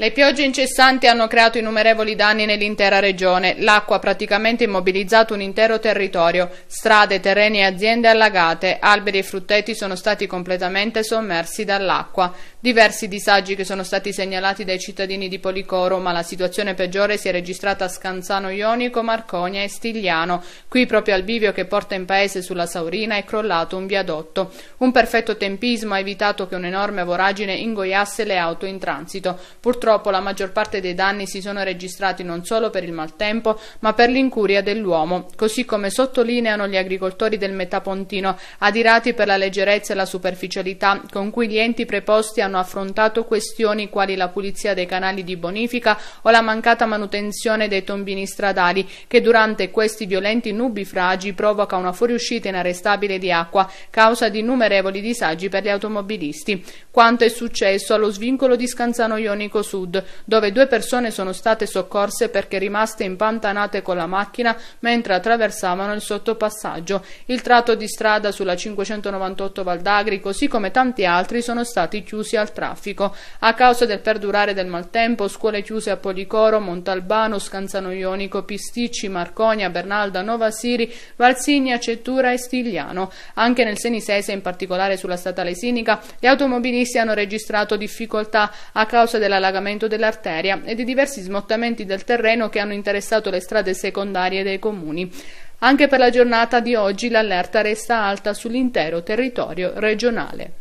Le piogge incessanti hanno creato innumerevoli danni nell'intera regione. L'acqua ha praticamente immobilizzato un intero territorio. Strade, terreni e aziende allagate. Alberi e frutteti sono stati completamente sommersi dall'acqua. Diversi disagi che sono stati segnalati dai cittadini di Policoro, ma la situazione peggiore si è registrata a Scanzano Ionico, Marconia e Stigliano. Qui proprio al bivio che porta in paese sulla Saurina è crollato un viadotto. Un perfetto tempismo ha evitato che un'enorme voragine ingoiasse le auto in transito. Purtroppo Purtroppo la maggior parte dei danni si sono registrati non solo per il maltempo, ma per l'incuria dell'uomo, così come sottolineano gli agricoltori del Metapontino, adirati per la leggerezza e la superficialità con cui gli enti preposti hanno affrontato questioni quali la pulizia dei canali di bonifica o la mancata manutenzione dei tombini stradali, che durante questi violenti nubifragi provoca una fuoriuscita inarrestabile di acqua, causa di innumerevoli disagi per gli automobilisti. Quanto è successo allo svincolo di Scanzano Ionico Sud, sud, dove due persone sono state soccorse perché rimaste impantanate con la macchina mentre attraversavano il sottopassaggio. Il tratto di strada sulla 598 Valdagri, così come tanti altri, sono stati chiusi al traffico. A causa del perdurare del maltempo, scuole chiuse a Policoro, Montalbano, Scanzano Ionico, Pisticci, Marconia, Bernalda, Novasiri, Valsigna, Cettura e Stigliano. Anche nel Senisese, in particolare sulla statale Sinica, gli automobilisti hanno registrato difficoltà a causa dell'allagamento all'allargamento dell'arteria e di diversi smottamenti del terreno che hanno interessato le strade secondarie dei comuni. Anche per la giornata di oggi l'allerta resta alta sull'intero territorio regionale.